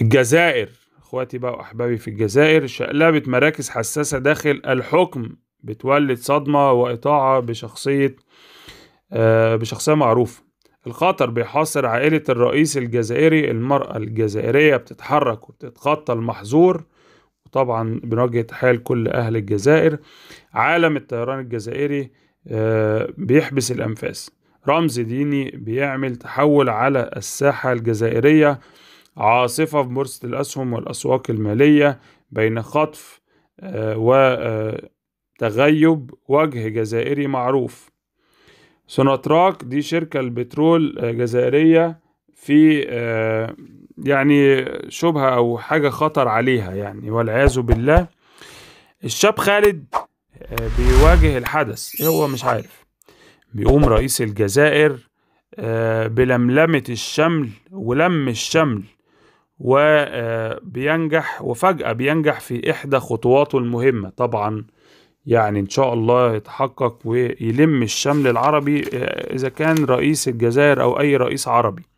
الجزائر اخواتي بقى واحبابي في الجزائر شقلبة مراكز حساسة داخل الحكم بتولد صدمة وإطاعة بشخصية آه، بشخصية معروفة الخطر بيحاصر عائلة الرئيس الجزائري المرأة الجزائرية بتتحرك وبتتخطى المحظور وطبعا بنوجه تحية لكل أهل الجزائر عالم الطيران الجزائري آه، بيحبس الأنفاس رمز ديني بيعمل تحول على الساحة الجزائرية عاصفة في بورصة الأسهم والأسواق المالية بين خطف آه، وتغيب آه، وجه جزائري معروف سوناتراك دي شركة البترول آه، جزائرية في يعني شبهة أو حاجة خطر عليها يعني والعياذ بالله الشاب خالد بيواجه الحدث إيه هو مش عارف بيقوم رئيس الجزائر بلملمة الشمل ولم الشمل وبينجح آه، وفجأة بينجح في إحدى خطواته المهمة طبعا يعني إن شاء الله يتحقق ويلم الشمل العربي آه، إذا كان رئيس الجزائر أو أي رئيس عربي